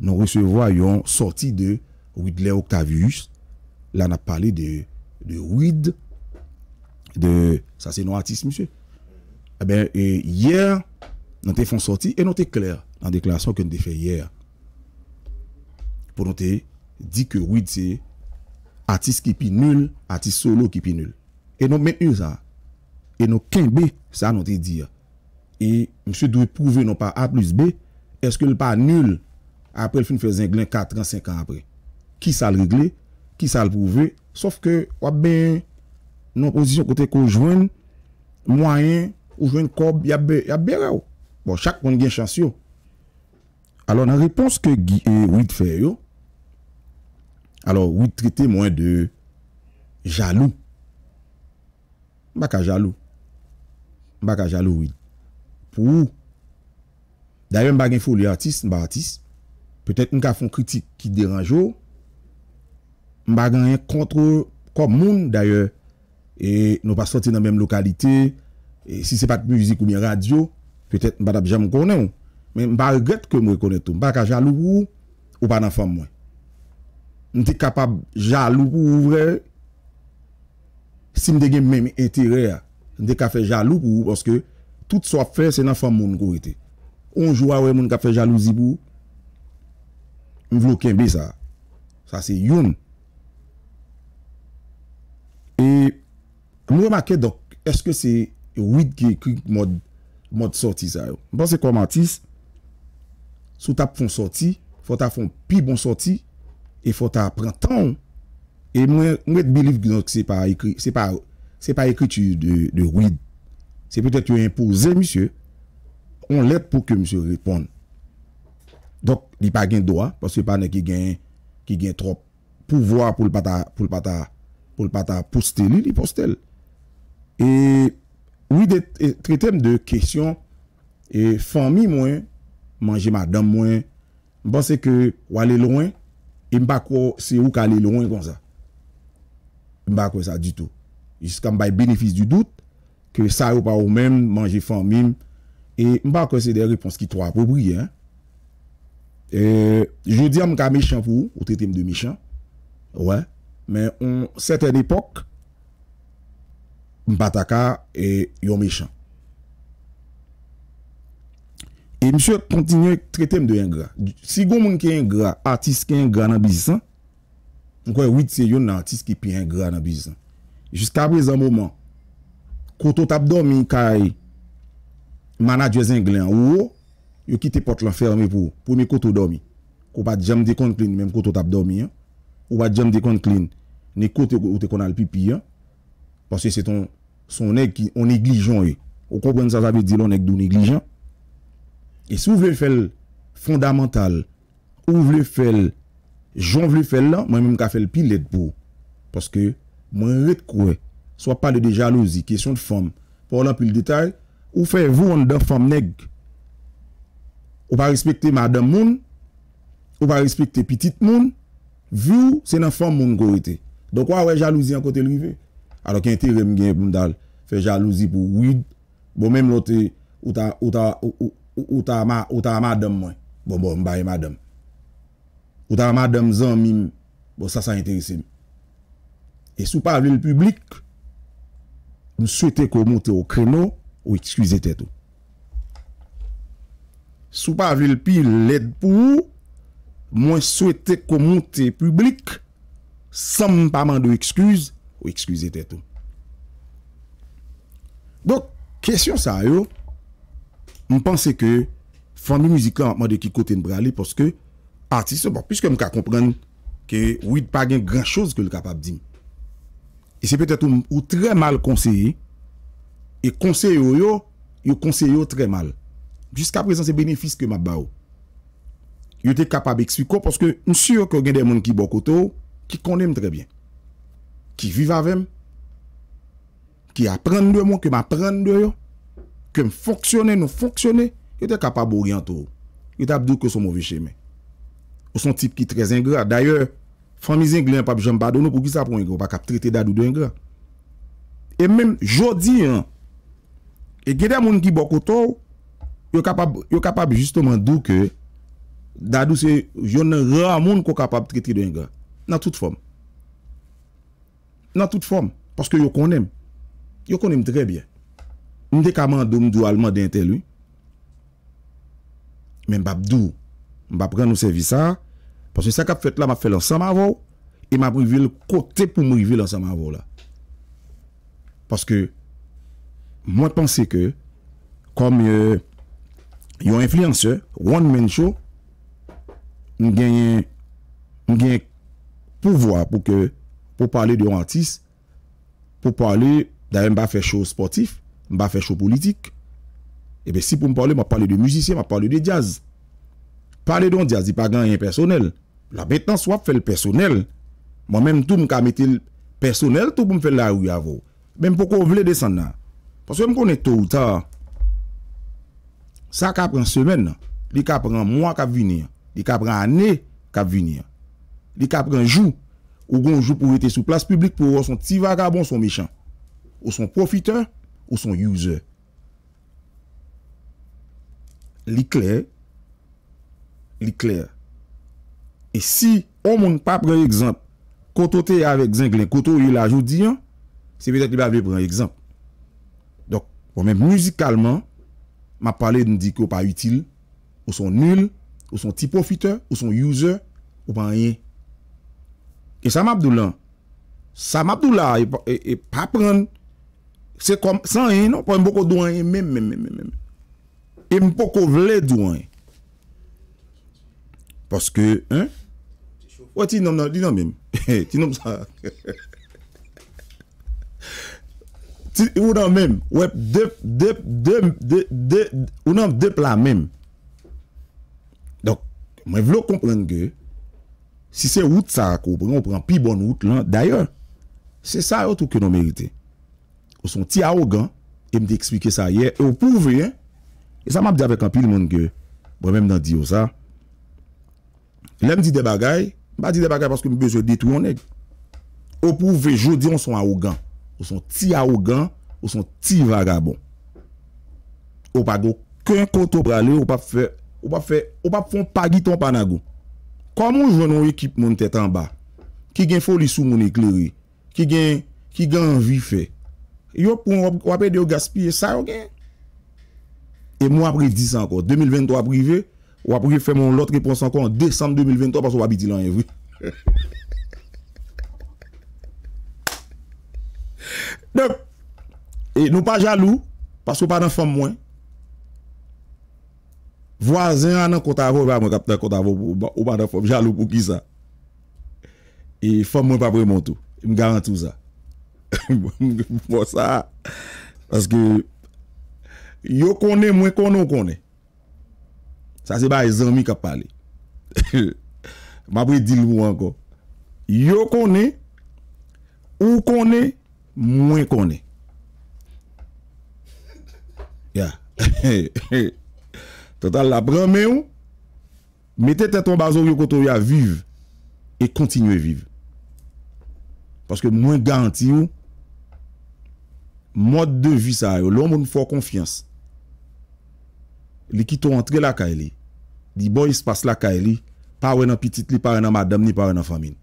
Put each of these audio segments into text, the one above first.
Nou wè se voy yon sorti de Wiedler Octavius. La nap pale de Wied de... Sa se nou artiste, msè. E yè, nou te fon sorti e nou te klèr, nan deklèrasyon kè nou te fè yè. Pou nou te di ke Wied se artiste ki pi nul, artiste solo ki pi nul. E nou men yon sa. E nou kè bè sa nou te dir. E msè dwe pouve nou pa A plus B eske nou pa nul apre l fin fe zenglen 4 an, 5 an apre ki sa l regle, ki sa l pouve saf ke wap ben non pozisyon kote kou jwen mwayen, ou jwen kob yabe, yabe re ou bon, chak pon gen chans yo alo nan repons ke gi e euh, ouid fe yo alo ouid trite mwen de jalou baka jalou baka jalou ouid pou pou dayan bagen fou li atis, nba atis Pe tèt mwen ka fon kritik ki deranj ou. Mwen ba gan yon kontre kom moun daye. E nou pa soti nan menm lokalite. E si se pa t'me vizik ou mwen radio. Pe tèt mwen ba dabja mwen konen ou. Men mwen ba regret ke mwen konen tou. Mwen ba ka jalou pou ou pa nan fon mwen. Mwen te kapab jalou pou ou vre. Si mwen de gen menm ete re a. Mwen te ka fe jalou pou ou. Poske tout sa fe se nan fon moun kou ete. On jou a we mwen ka fe jalou zibou. Mwen vlo kembe sa. Sa se yon. E mwen wakèd dok, eske se wid ki ekri mod sorti sa yo? Mwen panse komantis, sou tap fon sorti, fota fon pi bon sorti, e fota pran tan, e mwen wèd belif se pa ekritu de wid. Se pwede te impose, misye, on let pou ke misye repon. Dok, li pa gen doa, poske pa ne ki gen, ki gen trop pouvoa pou l pata, pou l pata, pou l pata posteli, li postel. E, oui de, e, tri tem de kesyon, e, fami mwen, manje madam mwen, mba se ke wale lwen, e mba kwa se ou ka ale lwen kon sa. Mba kwa sa du tout. Jiska mba e benefis du dout, ke sa ou pa ou men, manje fami mwen, e mba kwa se de repons ki tro apobri, hein. Euh, je di yon mka mechan pou ou, ou tretem de mechan, wè, men certain epok, m pataka yon mechan. E msè kontinye tretem de yon gra. Si goun moun ki yon gra, artist ki yon gra nan bizisan, mkwen wite se yon nan artist ki pi yon gra nan bizisan. Jiska brez an mouman, koto tabdomi kay manajwezen glen ou ou, yo ki te pot lan ferme pou, pou me koto do mi, kou pa djam de kon klin, menm koto tap do mi, kou pa djam de kon klin, ne kote kou te kon al pipi, pasi se ton, son neg ki, on neglijon e, ou kon kon sa zabe di lon neg do neglijon, e sou vle fel fondamental, ou vle fel, joun vle fel la, mwen mwen ka fel pil let pou, paske mwen vet kou e, swa pa de de jalousi, kesyon de fom, pou an apil detay, ou fe voun de fom neg, Ou pa respekte madam moun, ou pa respekte pitit moun, vu se nan fom moun kou ete. Donkwa we jalouzi an kote lrive? Ado ki ente rem genye bundal, fe jalouzi pou ouid, bo menm lote ou ta madam moun, bo mbaye madam. Ou ta madam zan mim, bo sa sa entere se mi. E sou pa vil publik, m souete kou mwote o kreno ou ekskwize tetou. sou pa vil pi lèd pou mwen souwete kou moun te publik san mwen pa mandou ekskouze ou ekskouze tetou bon, kèsyon sa yo mwen panse ke fany mouzika mwen de ki kote n brali poske artiste mwen piske mwen ka kompren ke wid pa gen gran chouz ke lè kapab din e se petetou mwen ou tre mal konseye e konseye yo yo yo konseye yo tre mal Jiska prezant se benefis ke m ap ba ou. Yo te kapab ekspiko paske msiyo ke gen de moun ki bokotou ki konem trebyen. Ki vive avèm. Ki apren de moun, ke m apren de yo. Ke m fonksyonè, nou fonksyonè. Yo te kapab ou yantou. Yo te apdou ke son m wèche mè. Ou son tip ki trez ingra. Daye, fami zingli anpap jambadou nou pou ki sa pon ingra. Pa kap trete dadou de ingra. E mèm jodi an, e gen de moun ki bokotou ou, yo capable yo capable justement d'où que dadou c'est jeune rare monde qu'on capable traiter d'un gars dans toute forme dans toute forme parce que yo connaît yo connaît très bien m'te ka mando m'dou allemand d'intel lui mais m'pa dou m'pa prendre nos service ça parce que ça a fait là m'a fait l'ensemble avant et m'a pris le côté pour m'arriver l'ensemble avant là parce que moi pensais que comme euh, yon enflyanse, one man show, m genyen m genyen pouvoi pouke, pou pale de yon artiste, pou pale da yon ba fechou sportif, m ba fechou politik, ebe eh si pou m pale, m pale de musisyen, m pale de jazz. Pale don jazz, di pa ganyen personel. La betan swap fel personel, mwen menm tou m kametil personel tou pou m fel la ou yavo. Menm pou kon vle de san nan. Paswe m konen tou ou ta, Sa ka pran semen nan, li ka pran mwa ka vinir, li ka pran ane ka vinir, li ka pran jou, ou gon jou pou ete sou plas publik pou ou son tiva ka bon son mecham, ou son profiteur, ou son user. Li kler, li kler. E si, ou moun pa pran ekzamp, koto te avek zenglen, koto yu la joudiyan, se bete ki ba ve pran ekzamp. Donk, pou men musikalman, m'a parlé de dit que pas utile, ou sont nuls, ou sont petits profiteurs, ou sont users, ou pas rien. Et ça m'abdoula. Ça m'abdoula et, et, pas prendre. C'est comme sans rien, non, pas beaucoup de hein, même, même, même, même. Et beaucoup vle de rien. Parce que, hein? Ouais, tu dis non, dis non même. Tu nomme ça. On a même web de de de même donc je veux comprendre que si c'est route ça recouvre on prend pis bonne route là d'ailleurs c'est ça autre que nous méritons. on est à haut gain et me t'expliquer ça hier et on pouvait et ça m'a dit avec un pire monde que même dans Dieu ça l'aime dit des bagages bah dit des bagages parce que je besoins dit où on on pouvait on sont à haut ou son ti arrogant, ou son ti vagabon. Ou pa go, ken koto prale, ou pa fè, ou pa fè, ou pa fon pagi ton panago. Kwa moun jounon ekip moun tèt anba, ki gen folisou moun ekleri, ki gen, ki gen vifè. Yo pou wapè e de ou gaspye, sa ou gen? E moun apre 10 an kon, 2023 privé, wapre fè moun lot reponsan kon, désem 2023, pas wapè di lan evri. E Noun pa jalou, pasko pa nan fom mwen. Vwazen an nan kota vò, mwen kapten kota vò, mwen jalou pou ki sa. Fom mwen pa bre mwento, mwen garantou sa. Mwen pou e sa, bon, paske, yo kone mwen kone ou kone? Sa se ba e zanmi kap pale. Mwen pou e dil mwen ankon. Yo kone, ou kone, Mwen konen Ya Tata la preme ou Mete te ton bazo yo koto ya viv E kontinue viv Paske mwen garanti ou Mod de vi sa yo Lò moun fò konfians Li ki ton antre la ka e li Di bon yi spas la ka e li Pa wè nan pitit li, pa wè nan madam ni, pa wè nan famin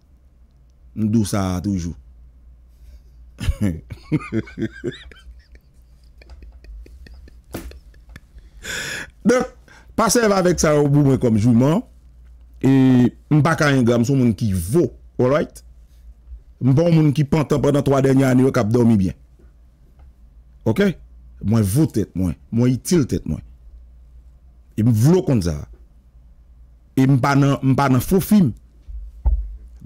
Ndou sa toujou Pasèv avèk sa ou bou mwen kom jouman M baka yon gam sou moun ki vo M bon moun ki pantan prenan 3 denye ane yo kap domi bien Mwen vo tèt mwen Mwen itil tèt mwen E m vlo kont zara E m pa nan fò film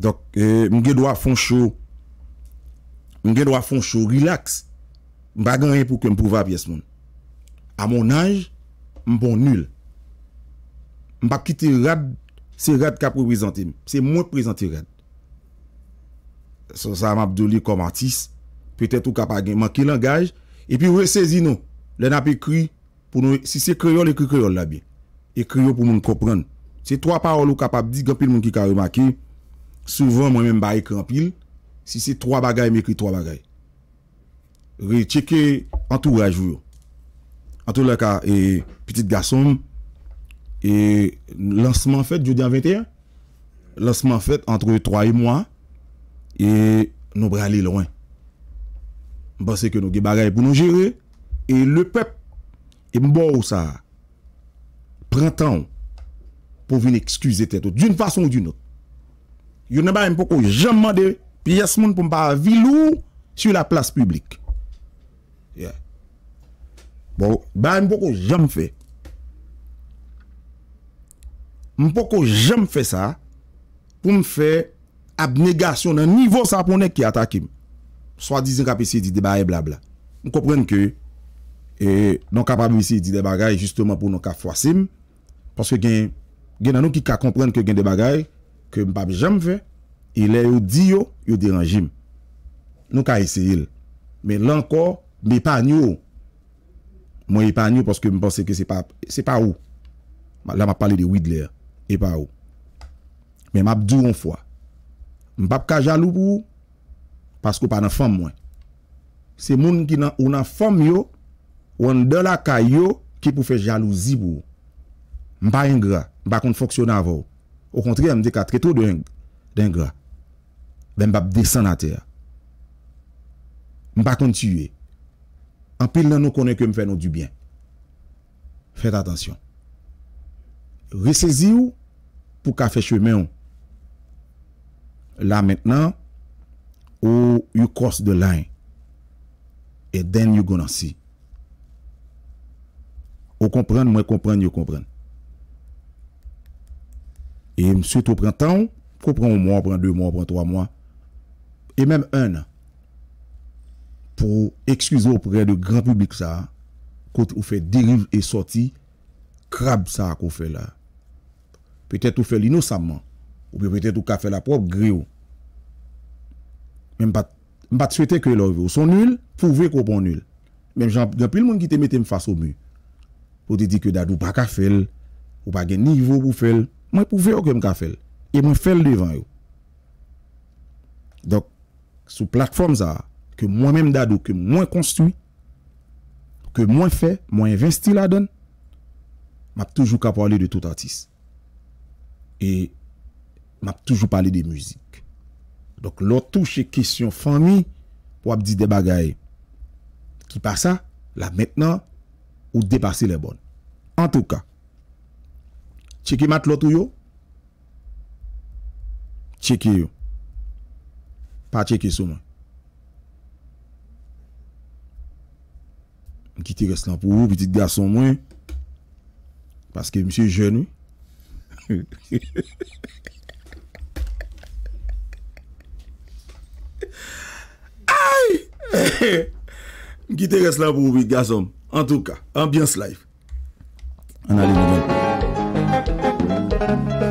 M gen do a fon show On dois faire fond chaud, relax. Je ne rien pour que je prouve à pièce. À mon âge, je bon nul. Je ne quitter Rad. C'est Rad qui a C'est moi qui présente Rad. ça, je suis comme artiste. Peut-être ou je pas langage. Et puis, vous e saisi nous. Le n'a écrit pour nous. Si c'est créole, écrit créole là bien. Écrit pour moun comprendre. C'est trois paroles ou capable dire que les gens qui a remarqué, souvent, moi-même, je écrit pile. Si c'est trois bagailles, m'écris trois bagailles. Rechecker entourage vous. En tout cas, et petit garçon, et lancement fait jeudi 21. Lancement fait entre trois et moi. Et nous allons aller loin. Parce que nous avons des bagailles pour nous gérer. Et le peuple, et bon, ça, prend temps pour venir excuser tête d'une façon ou d'une autre. Il n'y a pas un peu jamais pi yas moun pou m pa vilou sou la plas publik bon, ba m pou ko jem fe m pou ko jem fe sa pou m fe abnegasyon nan nivou sa ponen ki atakim swa dizin ka pe si di debaye bla bla m kopren ke e, non ka pa pe si di debagay justeman pou non ka fwasim paske gen, gen nan nou ki ka kompren ke gen debagay, ke m pa pe jem fe E lè yo di yo, yo deranjim. Nou ka ese il. Men lanko, me pan yo. Mwen e pan yo poske mwen pense ke se pa ou. La ma pale de Weedler. E pa ou. Men map di yon fwa. Mwen pap ka jalou pou ou paske ou pa nan fom mwen. Se moun ki nan fom yo, ou an de la ka yo ki pou fe jalou zi pou ou. Mwen pa yon gra. Mwen pa kon foksyon avou. Ou kontre, mwen de ka tre to de yon gra. ben vais descendre à terre. Je pas continuer. En pile, nous connaissons que me fait nous du bien. Faites attention. Ressaisissez-vous pour qu'a un chemin. Là maintenant, ou you cross the line. And then you gonna see. vous comprendre, moi comprendre, vous comprendre. Et ensuite, au printemps, comprendre un mois, prends deux mois, prends trois mois et même un pour excuser auprès du grand public ça, quand on fait dérive et sortie, crabe ça qu'on fait là. Peut-être on fait innocemment ou peut-être on fait la propre grille. Même pas, pas souhaiter que leurs sont nuls, prouvez qu'on est nul. Même j'en plus le monde qui te mette face au mur. Pour te dire que dadou pas qu'à faire, ou pas gain niveau pour faire, moi prouver que me faire. Et moi fait devant eux. Donc sous plateforme ça que moi-même d'ado que moins construit que moi fait moins investi la donne m'a toujours qu'à parler de tout artiste et m'a toujours parlé de musique donc l'autre touche question famille pour dire des bagailles qui passent là maintenant ou dépasser les bonnes en tout cas checker mat l'autre yo checker yo pas que sur moi. Qui te reste là pour vous, petit garçon moi Parce que monsieur jeune. Aïe! Qui te reste là pour vous, petit garçon. En tout cas, ambiance live. On a les